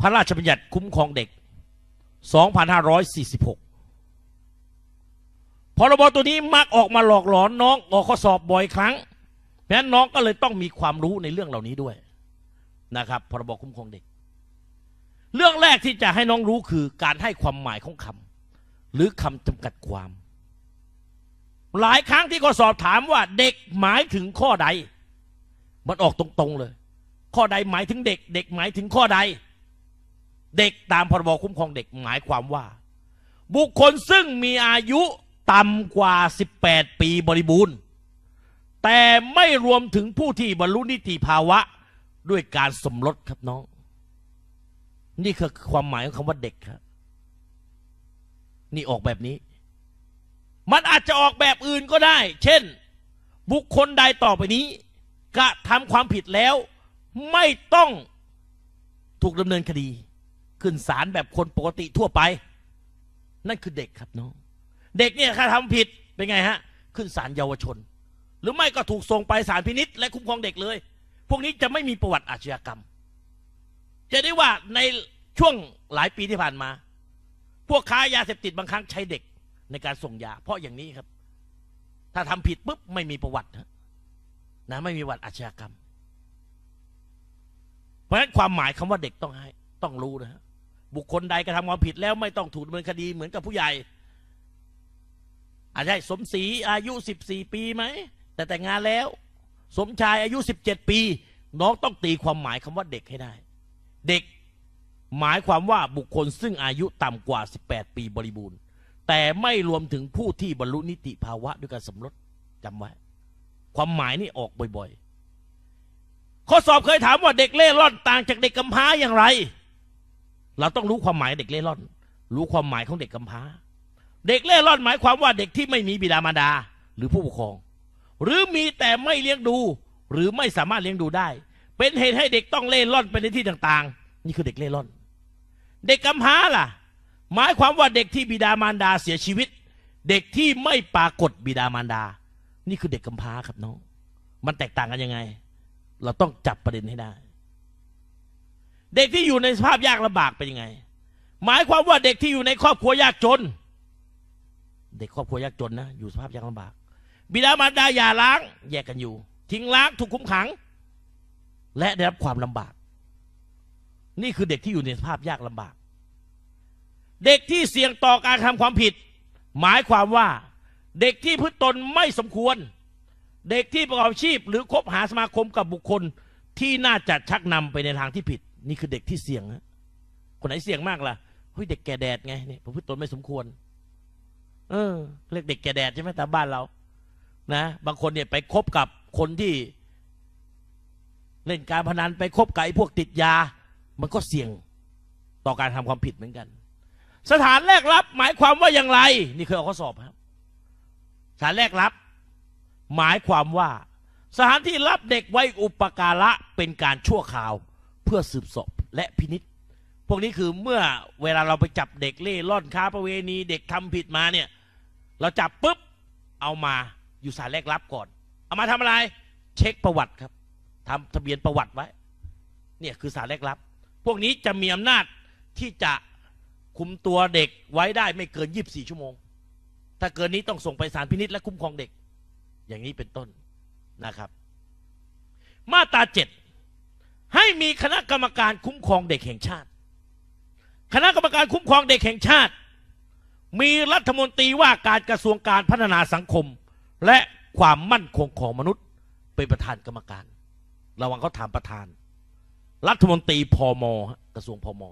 พระราชบัญญัติคุ้มครองเด็ก 2546 พรบตัวนี้มักออกมาหลอกหลอนน้องออกข้อสอบบ่อยครั้งเพราะนั้นน้องก็เลยต้องมีความรู้ในเรื่องเหล่านี้ด้วยนะครับ พรบคุ้มครองเด็ก เรื่องแรกที่จะให้น้องรู้คือการให้ความหมายของคำหรือคำจำกัดความ หลายครั้งที่ข้อสอบถามว่าเด็กหมายถึงข้อใด มันออกตรงๆเลย ข้อใดหมายถึงเด็ก เด็กหมายถึงข้อใดเด็กตามพรบคุ้มครองเด็กหมายความว่า บุคคลซึ่งมีอายุต่ำกว่า 18 ปีบริบูรณ์ แต่ไม่รวมถึงผู้ที่บรรลุนิติภาวะ ด้วยการสมรสครับน้อง นี่คือความหมายของคำว่าเด็กครับ นี่ออกแบบนี้ มันอาจจะออกแบบอื่นก็ได้ เช่น บุคคลใดต่อไปนี้กระทำความผิดแล้ว ไม่ต้องถูกดำเนินคดีขึ้นศาลแบบคนปกติทั่วไป นั่นคือเด็กครับน้องเด็กเนี่ยถ้าทำผิดเป็นไงฮะขึ้นศาลเยาวชน หรือไม่ก็ถูกส่งไปศาลพินิษและคุ้มครองเด็กเลย พวกนี้จะไม่มีประวัติอาชญากรรม จะได้ว่าในช่วงหลายปีที่ผ่านมา พวกค้ายาเสพติดบางครั้งใช้เด็กในการส่งยาเพราะอย่างนี้ครับ ถ้าทำผิดปุ๊บไม่มีประวัตินะ ไม่มีประวัติอาชญากรรม เพราะฉะนั้นความหมายคำว่าเด็กต้องให้ต้องรู้นะฮะบุคคลใดกระทำความผิดแล้วไม่ต้องถูกดำเนินคดีเหมือนกับผู้ใหญ่อาจจะสมศรีอายุ 14 ปีไหม แต่แต่งงานแล้ว สมชายอายุ 17 ปี น้องต้องตีความหมายคำว่าเด็กให้ได้ เด็กหมายความว่าบุคคลซึ่งอายุต่ำกว่า 18 ปีบริบูรณ์แต่ไม่รวมถึงผู้ที่บรรลุนิติภาวะด้วยการสมรสจำไว้ ความหมายนี่ออกบ่อยๆ ข้อสอบเคยถามว่าเด็กเล่ร่อนต่างจากเด็กกำพร้าอย่างไรเราต้องรู้ความหมายเด็กเล่ร่อน รู้ความหมายของเด็กกำพร้า เด็กเล่ร่อน หมายความว่าเด็กที่ไม่มีบิดามารดาหรือผู้ปกครอง หรือมีแต่ไม่เลี้ยงดู หรือไม่สามารถเลี้ยงดูได้ เป็นเหตุให้เด็กต้องเล่ร่อนไปในที่ต่าง ๆ นี่คือเด็กเล่ร่อน เด็กกำพร้าล่ะหมายความว่าเด็กที่บิดามารดาเสียชีวิต เด็กที่ไม่ปรากฏบิดามารดา นี่คือเด็กกำพร้าครับน้องมันแตกต่างกันยังไง เราต้องจับประเด็นให้ได้เด็กที่อยู่ในสภาพยากลำบากเป็นยังไง หมายความว่าเด็กที่อยู่ในครอบครัวยากจน เด็กครอบครัวยากจนนะ อยู่สภาพยากลำบาก บิดามารดาหย่าล้างแยกกันอยู่ทิ้งล้างถูกคุมขัง และได้รับความลำบาก นี่คือเด็กที่อยู่ในสภาพยากลำบาก เด็กที่เสี่ยงต่อการทำความผิด หมายความว่าเด็กที่พึ่งตนไม่สมควร เด็กที่ประกอบอาชีพหรือคบหาสมาคมกับบุคคลที่น่าจะชักนำไปในทางที่ผิดนี่คือเด็กที่เสี่ยงนะคนไหนเสี่ยงมากล่ะ เฮ้ยเด็กแก่แดดไงเนี่ยประพฤติตนไม่สมควร เออเรียกเด็กแก่แดดใช่ไหมตามบ้านเรา นะบางคนเนี่ยไปคบกับคนที่ เล่นการพนันไปคบกับไอ้พวกติดยา มันก็เสี่ยงต่อการทำความผิดเหมือนกัน สถานแรกรับหมายความว่าอย่างไร นี่เคยเอาข้อสอบครับสถานแรกรับ หมายความว่า สถานที่รับเด็กไว้อุปการะเป็นการชั่วคราวเพื่อสืบสอบและพินิษพวกนี้คือเมื่อเวลาเราไปจับเด็กเล่ร่อนค้าประเวณีเด็กทำผิดมาเนี่ย เราจับปุ๊บเอามาอยู่สารแรกรับก่อน เอามาทำอะไร เช็คประวัติครับ ทำทะเบียนประวัติไว้ เนี่ยคือสารแรกรับ พวกนี้จะมีอำนาจที่จะคุมตัวเด็กไว้ได้ไม่เกินยีิบสี่ชั่วโมง ถ้าเกินนี้ต้องส่งไปสารพินิษและคุ้มครองเด็ก อย่างนี้เป็นต้นนะครับ มาตราเจ็ดให้มีคณะกรรมการคุ้มครองเด็กแห่งชาติ คณะกรรมการคุ้มครองเด็กแห่งชาติ มีรัฐมนตรีว่าการกระทรวงการพัฒนาสังคม และความมั่นคงของมนุษย์เป็นประธานกรรมการระวังเขาถามประธาน รัฐมนตรีพอมกระทรวงพอม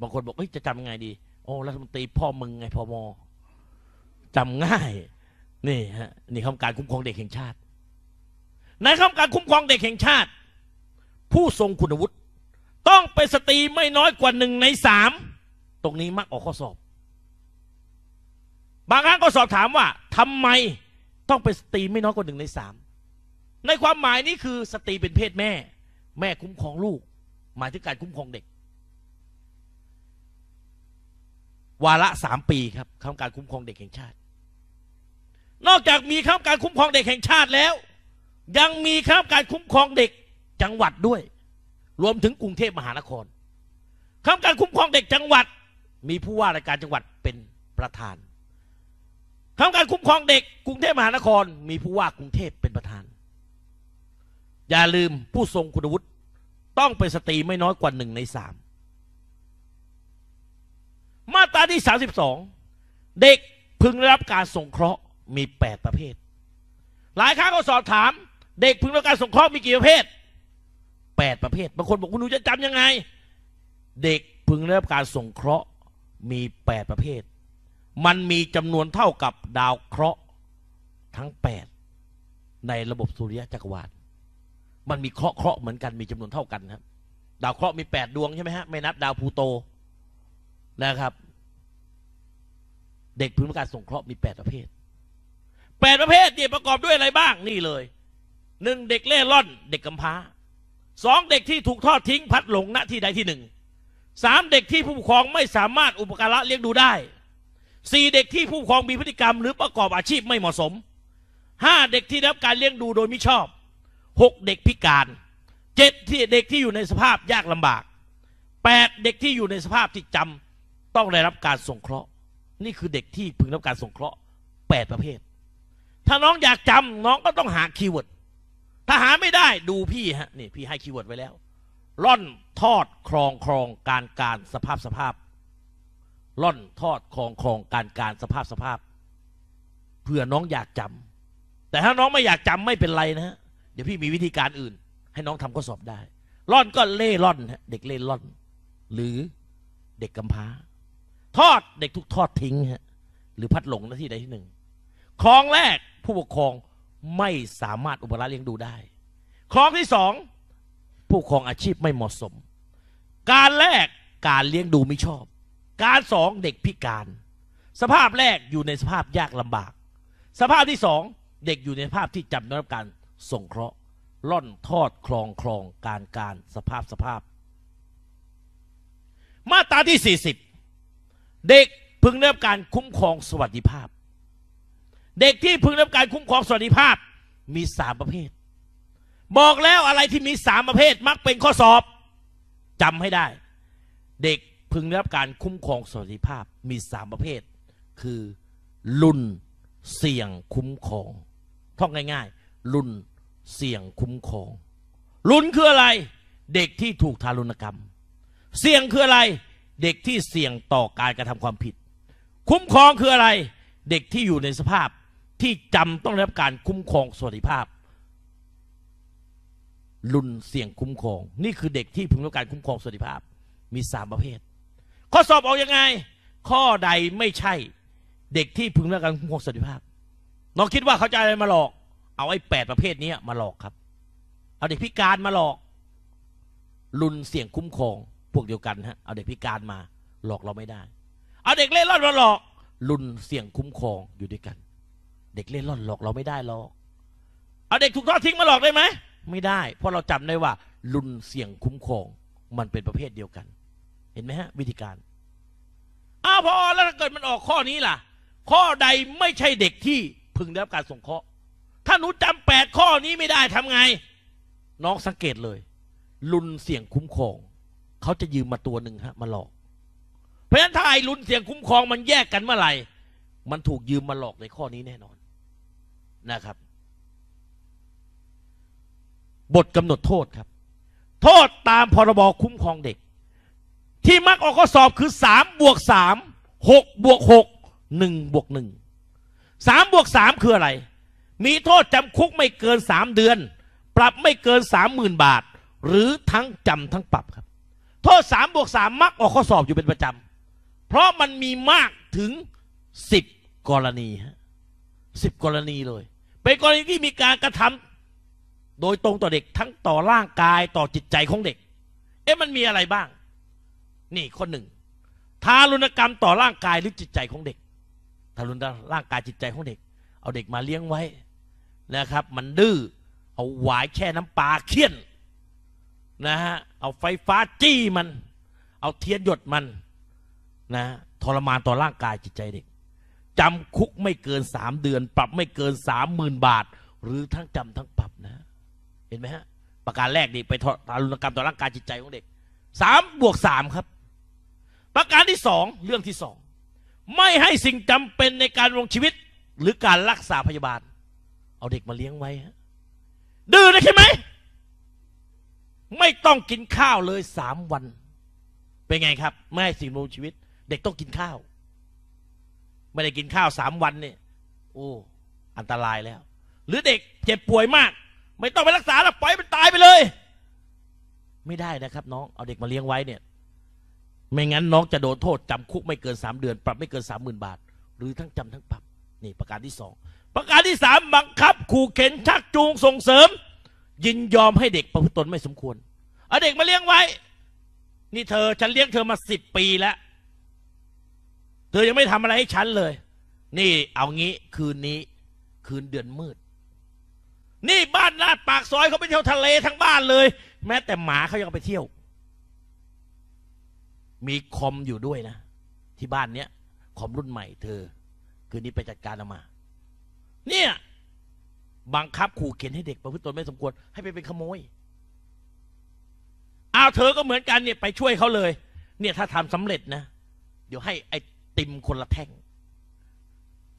บางคนบอกจะจำไงดี โอ้ รัฐมนตรีพ่อมึงไงพอมจำง่าย นี่ฮะ นี่คำการคุ้มครองเด็กแห่งชาติในคำการคุ้มครองเด็กแห่งชาติผู้ทรงคุณวุฒิต้องเป็นสตรีไม่น้อยกว่าหนึ่งในสามตรงนี้มักออกข้อสอบบางครั้งก็สอบถามว่า ทำไมต้องเป็นสตรีไม่น้อยกว่าหนึ่งในสามในความหมายนี้ คือสตรีเป็นเพศแม่ แม่คุ้มครองลูก หมายถึงการคุ้มครองเด็ก วาระสามปีครับคำการคุ้มครองเด็กแห่งชาติ นอกจากมีคำการคุ้มครองเด็กแห่งชาติแล้ว ยังมีคำการคุ้มครองเด็กจังหวัดด้วยรวมถึงกรุงเทพมหานครคำการคุ้มครองเด็กจังหวัดมีผู้ว่าราชการจังหวัดเป็นประธานคำการคุ้มครองเด็กกรุงเทพมหานคร มีผู้ว่ากรุงเทพเป็นประธาน อย่าลืมผู้ทรงคุณวุฒิต้องเป็นสตรีไม่น้อยกว่าหนึ่งในสามมาตราที่32เด็กพึงได้รับการสงเคราะห์มี 8 ประเภท หลายครั้งเราสอบถาม เด็กพึงได้รับการสงเคราะห์มีกี่ประเภทแปดประเภทบางคนบอกคุณหนูจะจำยังไง เด็กพึงได้รับการส่งเคราะห์มีแปดประเภท มันมีจำนวนเท่ากับ ดาวเคราะห์ทั้งแปดในระบบสุริยะจักรวาลมันมีเคราะห์เคราะห์เหมือนกันมีจำนวนเท่ากันครับดาวเคราะห์มีแปดดวงใช่ไหมฮะไม่นับดาวพูโตนะครับ เด็กพึง้รับการส่งเคราะห์มีแปดประเภทดประเภทเนี่ยประกอบด้วยอะไรบ้างนี่เลยหนึ่งเด็กเล่ร่อน เด็กกำพร้าสองเด็กที่ถูกทอดทิ้งพัดหลงณที่ใดที่หนึ่งสามเด็กที่ผู้ปกครองไม่สามารถอุปการะเลี้ยงดูได้สี่เด็กที่ผู้ปกครองมีพฤติกรรมหรือประกอบอาชีพไม่เหมาะสมห้าเด็กที่รับการเลี้ยงดูโดยมิชอบหกเด็กพิการเจ็ดที่เด็กที่อยู่ในสภาพยากลำบากแปดเด็กที่อยู่ในสภาพที่จำต้องได้รับการส่งเคราะห์ นี่คือเด็กที่พึงรับการส่งเคราะห์แปดประเภท ถ้าน้องอยากจำน้องก็ต้องหาคีย์เวิร์ดถ้าหาไม่ได้ดูพี่ฮะนี่พี่ให้คีย์เวิร์ดไว้แล้วล่อนทอดครองครองการการสภาพสภาพล่อนทอดครองครองการการสภาพสภาพ เพื่อน้องอยากจำ แต่ถ้าน้องไม่อยากจำไม่เป็นไรนะเดี๋ยวพี่มีวิธีการอื่น ให้น้องทำข้อสอบได้ล่อนก็เล่ล่อนฮะเด็กเล่ล่อนหรือเด็กกำพร้าทอดเด็กทุกทอดทิ้งฮะหรือพัดหลงหน้าที่ใดที่หนึ่งคลองแรกผู้ปกครองไม่สามารถอุปราชเลี้ยงดูได้ข้อที่สอง ผู้ครองอาชีพไม่เหมาะสม การแรก การเลี้ยงดูไม่ชอบ การสองเด็กพิการ สภาพแรกอยู่ในสภาพยากลำบาก สภาพที่สองเด็กอยู่ในสภาพที่จำได้รับการส่งเคราะห์ล่อนทอดคลองคลองการการสภาพสภาพ มาตราที่ 40 เด็กพึงได้รับการคุ้มครอง สวัสดิภาพเด็กที่พึงรับการคุ้มครองสวัสดิภาพมีสามประเภท บอกแล้วอะไรที่มีสามประเภทมักเป็นข้อสอบจำให้ได้ เด็กพึงรับการคุ้มครองสวัสดิภาพมีสามประเภท คือรุ่นเสี่ยงคุ้มครอง ท่องง่ายๆ รุ่นเสี่ยงคุ้มครองรุ่นคืออะไร เด็กที่ถูกทารุณกรรม เสี่ยงคืออะไร เด็กที่เสี่ยงต่อการกระทำความผิด คุ้มครองคืออะไร เด็กที่อยู่ในสภาพที่จำต้องได้รับการคุ้มครองสวัสดิภาพ รุนเสี่ยงคุ้มครอง นี่คือเด็กที่พึงรับการคุ้มครองสวัสดิภาพ มีสามประเภท ข้อสอบออกยังไง ข้อใดไม่ใช่เด็กที่พึงรับการคุ้มครองสวัสดิภาพน้องคิดว่าเขาจะอะไรมาหลอก เอาไอ้แปดประเภทนี้มาหลอกครับ เอาเด็กพิการมาหลอก รุนเสี่ยงคุ้มครอง พวกเดียวกันฮะ เอาเด็กพิการมาหลอกเราไม่ได้ เอาเด็กเล่ร่อนมาหลอกรุนเสี่ยงคุ้มครองอยู่ด้วยกันเด็กเล่นล่อนหลอกเราไม่ได้หรอกเอาเด็กถูกทอดทิ้งมาหลอกได้ไหม ไม่ได้ เพราะเราจำได้ว่า รุนเสี่ยงคุ้มครองมันเป็นประเภทเดียวกัน เห็นไหมฮะ วิธีการ อ้าวพอแล้วถ้าเกิดมันออกข้อนี้ล่ะ ข้อใดไม่ใช่เด็กที่พึงได้รับการสงเคราะห์ ถ้าหนูจำแปดข้อนี้ไม่ได้ทำไงน้องสังเกตเลย รุนเสี่ยงคุ้มครองเขาจะยืมมาตัวหนึ่งฮะมาหลอก เพราะฉะนั้นถ้าไอ้รุนเสี่ยงคุ้มครองมันแยกกันเมื่อไหร่มันถูกยืมมาหลอกในข้อนี้แน่นอนนะครับบทกำหนดโทษครับ โทษตามพรบคุ้มครองเด็ก ที่มักออกข้อสอบคือสามบวกสามหกบวกหกหนึ่งบวกหนึ่งสามบวกสามคืออะไร มีโทษจำคุกไม่เกินสามเดือน ปรับไม่เกินสามหมื่นบาท หรือทั้งจำทั้งปรับครับโทษสามบวกสามมักออกข้อสอบอยู่เป็นประจำเพราะมันมีมากถึงสิบกรณีฮะสิบกรณีเลยเป็นกรณีที่มีการกระทำโดยตรงต่อเด็กทั้งต่อร่างกายต่อจิตใจของเด็ก เอ๊ะมันมีอะไรบ้าง นี่ข้อหนึ่งทารุณกรรมต่อร่างกายหรือจิตใจของเด็กทารุณร่างกายจิตใจของเด็กเอาเด็กมาเลี้ยงไว้นะครับ มันดื้อเอาหวายแค่น้ำปลาเคี่ยนนะฮะเอาไฟฟ้าจี้มัน เอาเทียนหยดมันนะทรมานต่อร่างกายจิตใจเด็กจำคุกไม่เกินสามเดือน ปรับไม่เกินสามหมื่นบาท หรือทั้งจำทั้งปรับนะ เห็นไหมฮะ ประการแรกนี่ไปทารุณกรรมต่อร่างกายจิตใจของเด็กสามบวกสามครับ ประการที่สองเรื่องที่สองไม่ให้สิ่งจำเป็นในการรงชีวิตหรือการรักษาพยาบาล เอาเด็กมาเลี้ยงไว้ฮะ ดื้อนะใช่ไหมไม่ต้องกินข้าวเลยสามวัน เป็นไงครับ ไม่ให้สิ่งรงชีวิต เด็กต้องกินข้าวไม่ได้กินข้าวสามวันเนี่ยโอ้อันตรายแล้ว หรือเด็กเจ็บป่วยมาก ไม่ต้องไปรักษาแล้วปล่อยมันตายไปเลย ไม่ได้นะครับ น้อง เอาเด็กมาเลี้ยงไว้เนี่ย ไม่งั้นน้องจะโดนโทษจำคุกไม่เกินสามเดือน ปรับไม่เกินสามหมื่นบาท หรือทั้งจำทั้งปรับ นี่ประการที่สอง ประการที่สามบังคับขู่เข็นชักจูงส่งเสริม ยินยอมให้เด็กประพฤติตนไม่สมควร เอาเด็กมาเลี้ยงไว้ นี่เธอฉันเลี้ยงเธอมาสิบปีแล้วธอยังไม่ทำอะไรให้ฉันเลย นี่เอางี้คืนนี้ คืนเดือนมืด นี่บ้านลาดปากซอยเขาไปเที่ยวทะเลทั้งบ้านเลย แม้แต่หมาเขายังไปเที่ยว มีคอมอยู่ด้วยนะ ที่บ้านเนี้ยคอมรุ่นใหม่เธอ คืนนี้ไปจัดการเอามา เนี่ยบังคับขู่เข็นให้เด็กประพฤติตนไม่สมควร ให้ไปเป็นขโมยเอาเธอก็เหมือนกันเนี่ยไปช่วยเขาเลย เนี่ยถ้าทำสำเร็จนะเดี๋ยวให้ไอติมคนละแท่ง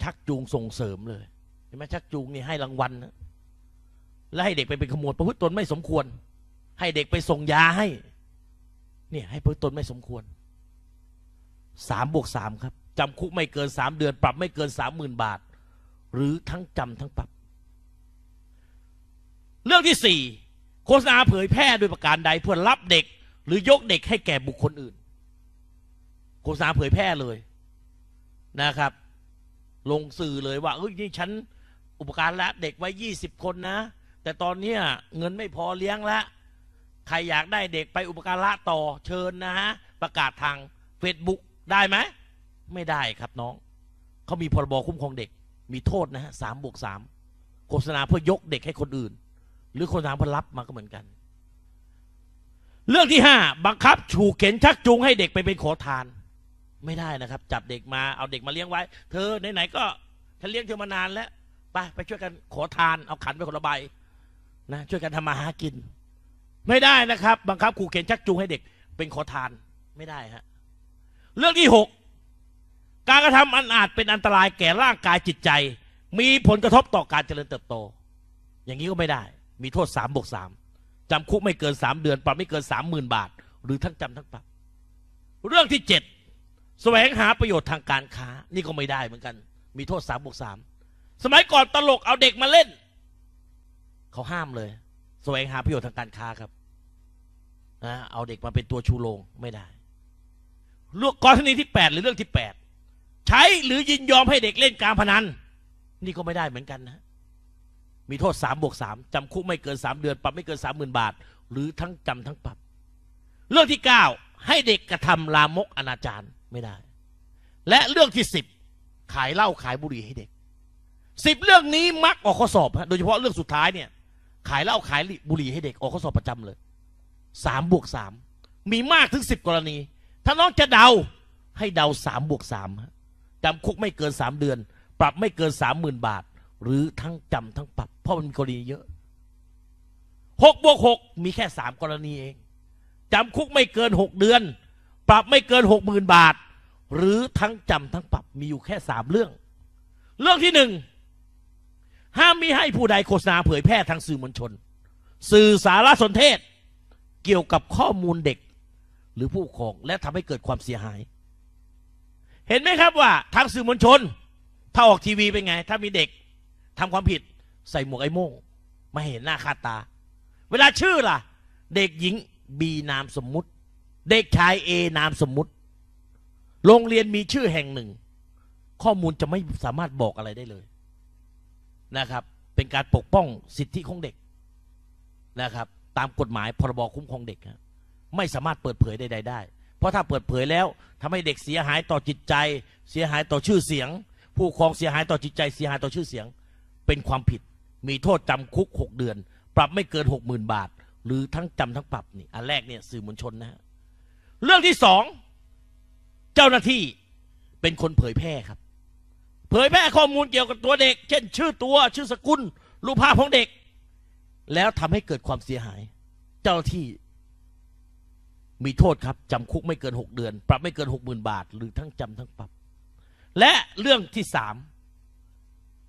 ชักจูงส่งเสริมเลยเห็นไหมชักจูงนี่ให้รางวัลนะและให้เด็กไปเป็นขโมยประพฤติตนไม่สมควร ให้เด็กไปส่งยาให้เนี่ยให้ประพฤติตนไม่สมควรสามบวกสามครับจำคุกไม่เกินสามเดือนปรับไม่เกินสามหมื่นบาท หรือทั้งจำทั้งปรับ เรื่องที่สี่โฆษณาเผยแพร่โดยประการใดเพื่อรับเด็กหรือยกเด็กให้แก่บุคคลอื่น โฆษณาเผยแพร่เลยนะครับลงสื่อเลยว่าเอ้ยนี่ฉันอุปการละเด็กไว้ยี่สิบคนนะ แต่ตอนเนี้ยเงินไม่พอเลี้ยงละ ใครอยากได้เด็กไปอุปการละต่อเชิญนะฮะ ประกาศทางเฟซบุ๊กได้ไหม ไม่ได้ครับน้อง เขามีพรบคุ้มครองเด็ก มีโทษนะฮะสามบวกสามโฆษณาเพื่อยกเด็กให้คนอื่น หรือโฆษณาเพื่อรับมาก็เหมือนกัน เรื่องที่ห้าบังคับถูกเข็นชักจูงให้เด็กไปเป็นขอทานไม่ได้นะครับจับเด็กมาเอาเด็กมาเลี้ยงไว้ เธอไหนๆก็ฉันเลี้ยงเธอมานานแล้ว ไปไปช่วยกันขอทานเอาขันไปคนละใบนะ ช่วยกันทำมาหากิน ไม่ได้นะครับ บังคับขู่เข็นชักจูงให้เด็กเป็นขอทานไม่ได้ฮะเรื่องที่หกการกระทำอันอาจเป็นอันตรายแก่ร่างกายจิตใจ มีผลกระทบต่อการเจริญเติบโต อย่างนี้ก็ไม่ได้ มีโทษสามบวกสามจำคุกไม่เกินสามเดือนปรับไม่เกินสามหมื่นบาท หรือทั้งจำทั้งปรับเรื่องที่เจ็ดแสวงหาประโยชน์ทางการค้านี่ก็ไม่ได้เหมือนกัน มีโทษสามบวกสามสมัยก่อนตลกเอาเด็กมาเล่น เขาห้ามเลย แสวงหาประโยชน์ทางการค้าครับนะเอาเด็กมาเป็นตัวชูโรงไม่ได้เรื่องกรณีที่แปดหรือเรื่องที่แปดใช้หรือยินยอมให้เด็กเล่นการพนันนี่ก็ไม่ได้เหมือนกันนะมีโทษสามบวกสามจำคุกไม่เกินสามเดือนปรับไม่เกินสามหมื่นบาท หรือทั้งจำทั้งปรับ เรื่องที่เก้าให้เด็กกระทำลามกอนาจารไม่ได้ และเรื่องที่สิบขายเหล้าขายบุหรี่ให้เด็กสิบเรื่องนี้มักออกข้อสอบฮะ โดยเฉพาะเรื่องสุดท้ายเนี่ยขายเหล้าขายบุหรี่ให้เด็กออกข้อสอบประจำเลยสามบวกสาม มีมากถึงสิบกรณี ถ้าน้องจะเดาให้เดาสามบวกสามจำคุกไม่เกินสามเดือน ปรับไม่เกินสามหมื่นบาท หรือทั้งจำทั้งปรับเพราะมันมีกรณีเยอะหกบวกหกมีแค่สามกรณีเองจำคุกไม่เกินหกเดือน ปรับไม่เกินหกหมื่นบาทหรือทั้งจำทั้งปรับมีอยู่แค่สามเรื่อง เรื่องที่หนึ่งห้ามมิให้ผู้ใดโฆษณาเผยแพร่ทางสื่อมวลชน สื่อสารสนเทศ เกี่ยวกับข้อมูลเด็กหรือผู้ปกครองและทำให้เกิดความเสียหาย เห็นไหมครับว่าทางสื่อมวลชน ถ้าออกทีวีเป็นไง ถ้ามีเด็กทำความผิดใส่หมวกไอ้โม่งไม่เห็นหน้าคาตา เวลาชื่อล่ะ เด็กหญิงบีนามสมมุติ เด็กชายเอนามสมมุติโรงเรียนมีชื่อแห่งหนึ่ง ข้อมูลจะไม่สามารถบอกอะไรได้เลยนะครับ เป็นการปกป้องสิทธิของเด็กนะครับ ตามกฎหมายพรบคุ้มครองเด็กนะไม่สามารถเปิดเผยใดๆได้ เพราะถ้าเปิดเผยแล้วทำให้เด็กเสียหายต่อจิตใจเสียหายต่อชื่อเสียง ผู้ครองเสียหายต่อจิตใจเสียหายต่อชื่อเสียง เป็นความผิด มีโทษจำคุก6เดือน ปรับไม่เกิน60,000 บาท หรือทั้งจำทั้งปรับนี่อันแรกเนี่ยสื่อมวลชนนะฮะเรื่องที่สองเจ้าหน้าที่เป็นคนเผยแพร่ครับ เผยแพร่ข้อมูลเกี่ยวกับตัวเด็ก เช่น ชื่อตัวชื่อสกุล รูปภาพของเด็ก แล้วทำให้เกิดความเสียหาย เจ้าที่มีโทษครับจำคุกไม่เกินหกเดือน ปรับไม่เกินหกหมื่นบาท หรือทั้งจำทั้งปรับ และเรื่องที่สาม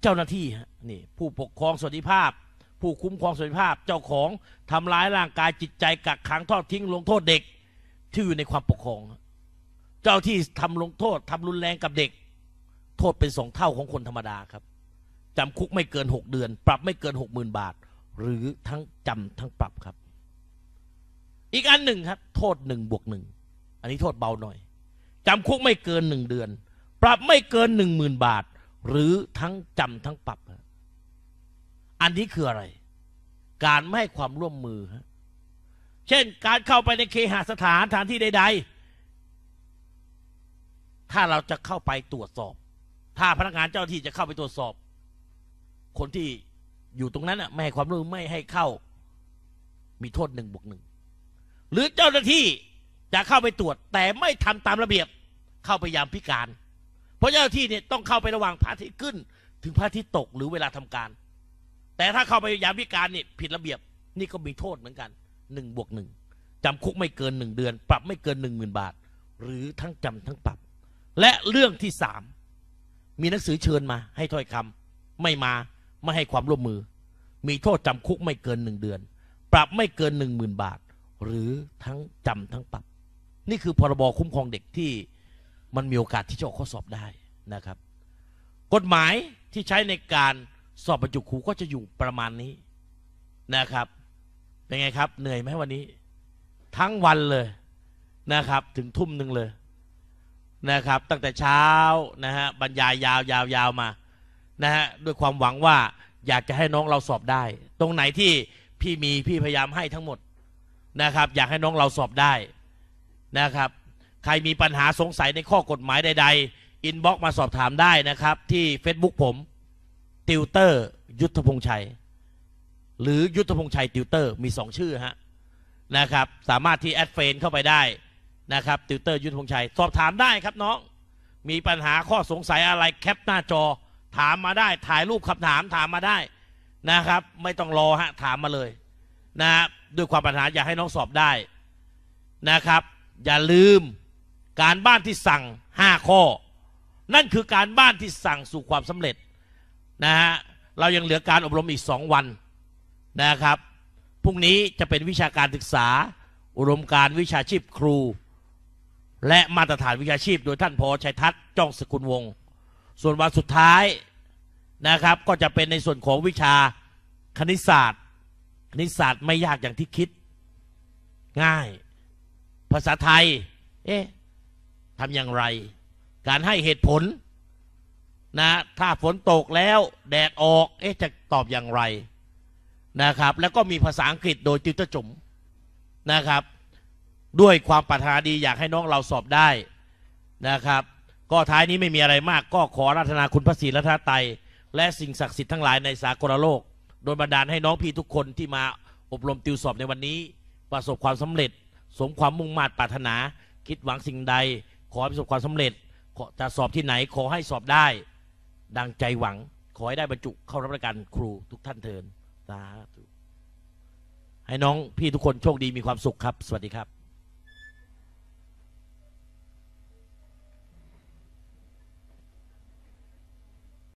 เจ้าหน้าที่นี่ ผู้ปกครองสวัสดิภาพ ผู้คุ้มครองสวัสดิภาพ เจ้าของทำร้ายร่างกายจิตใจ กักขังทอดทิ้งลงโทษเด็กที่อยู่ในความปกครองเจ้าที่ทำลงโทษทำรุนแรงกับเด็ก โทษเป็นสองเท่าของคนธรรมดาครับ จำคุกไม่เกินหกเดือน ปรับไม่เกินหกหมื่นบาท หรือทั้งจำทั้งปรับครับ อีกอันหนึ่งครับ โทษหนึ่งบวกหนึ่งอันนี้โทษเบาหน่อย จำคุกไม่เกินหนึ่งเดือน ปรับไม่เกินหนึ่งหมื่นบาทหรือทั้งจำทั้งปรับอันนี้คืออะไร การไม่ให้ความร่วมมือ เช่นการเข้าไปในเคหสถานสถานที่ใด ๆถ้าเราจะเข้าไปตรวจสอบ ถ้าพนักงานเจ้าที่จะเข้าไปตรวจสอบ คนที่อยู่ตรงนั้นไม่ให้ความรู้ไม่ให้เข้ามีโทษหนึ่งบวกหนึ่ง หรือเจ้าหน้าที่จะเข้าไปตรวจ แต่ไม่ทำตามระเบียบเข้าไปยามพิการ เพราะเจ้าหน้าที่เนี่ยต้องเข้าไประหว่างพระอาทิตย์ขึ้น ถึงพระอาทิตย์ตกหรือเวลาทำการ แต่ถ้าเข้าไปยามพิการเนี่ยผิดระเบียบ นี่ก็มีโทษเหมือนกันหนึ่งบวกหนึ่งจำคุกไม่เกินหนึ่งเดือน ปรับไม่เกินหนึ่งหมื่นบาท หรือทั้งจำทั้งปรับและเรื่องที่สามมีหนังสือเชิญมาให้ถ้อยคำไม่มาไม่ให้ความร่วมมือ มีโทษจำคุกไม่เกินหนึ่งเดือน ปรับไม่เกินหนึ่งหมื่นบาท หรือทั้งจำทั้งปรับ นี่คือพรบคุ้มครองเด็กที่ มันมีโอกาสที่จะออกข้อสอบได้นะครับ กฎหมายที่ใช้ในการสอบประจุครูก็จะอยู่ประมาณนี้นะครับ เป็นไงครับ เหนื่อยไหมวันนี้ ทั้งวันเลยนะครับ ถึงทุ่มหนึ่งเลยนะครับตั้งแต่เช้านะฮะบรรยายยาวยาวยาวมานะฮะด้วยความหวังว่าอยากจะให้น้องเราสอบได้ ตรงไหนที่พี่มีพี่พยายามให้ทั้งหมดนะครับอยากให้น้องเราสอบได้นะครับใครมีปัญหาสงสัยในข้อกฎหมายใดๆอินบ็อกมาสอบถามได้นะครับ ที่ Facebook ผมติวเตอร์ยุทธพงษ์ชัย หรือยุทธพงษ์ชัยติวเตอร์มีสองชื่อฮะนะครับสามารถที่แอดเฟนเข้าไปได้นะครับติวเตอร์ยุทธพงษ์ชัย สอบถามได้ครับน้อง มีปัญหาข้อสงสัยอะไรแคปหน้าจอถามมาได้ถ่ายรูปคำถามถามมาได้นะครับ ไม่ต้องรอฮะ ถามมาเลยนะด้วยความปัญหาอยากให้น้องสอบได้นะครับ อย่าลืมการบ้านที่สั่ง 5 ข้อ นั่นคือการบ้านที่สั่งสู่ความสำเร็จนะฮะเรายังเหลือการอบรมอีก 2 วันนะครับพรุ่งนี้จะเป็นวิชาการศึกษาอบรมการวิชาชีพครูและมาตรฐานวิชาชีพโดยท่านพอชัยทัศน์จ้องสกุลวง ส่วนวันสุดท้ายนะครับก็จะเป็นในส่วนของวิชาคณิตศาสตร์ คณิตศาสตร์ไม่ยากอย่างที่คิด ง่าย ภาษาไทย เอ๊ะทำอย่างไร การให้เหตุผล นะ ถ้าฝนตกแล้วแดดออก เอ๊ะ จะตอบอย่างไร นะครับ แล้วก็มีภาษาอังกฤษโดยติวเตอร์จุ๋มนะครับด้วยความปรารถนาดีอยากให้น้องเราสอบได้นะครับ ก็ท้ายนี้ไม่มีอะไรมาก ก็ขอรัตนาคุณพระศรีรัตนไตย และสิ่งศักดิ์สิทธิ์ทั้งหลายในสากลโลกโดยบันดาลให้น้องพี่ทุกคนที่มาอบรมติวสอบในวันนี้ ประสบความสำเร็จ สมความมุ่งมา่ปรารถนา คิดหวังสิ่งใด ขอประสบความสำเร็จจะสอบที่ไหนขอให้สอบได้ ดังใจหวัง ขอให้ได้บรรจุ เข้ารับราชการครู ทุกท่านเทินสาธุให้น้องพี่ทุกคนโชคดีมีความสุขครับ สวัสดีครับ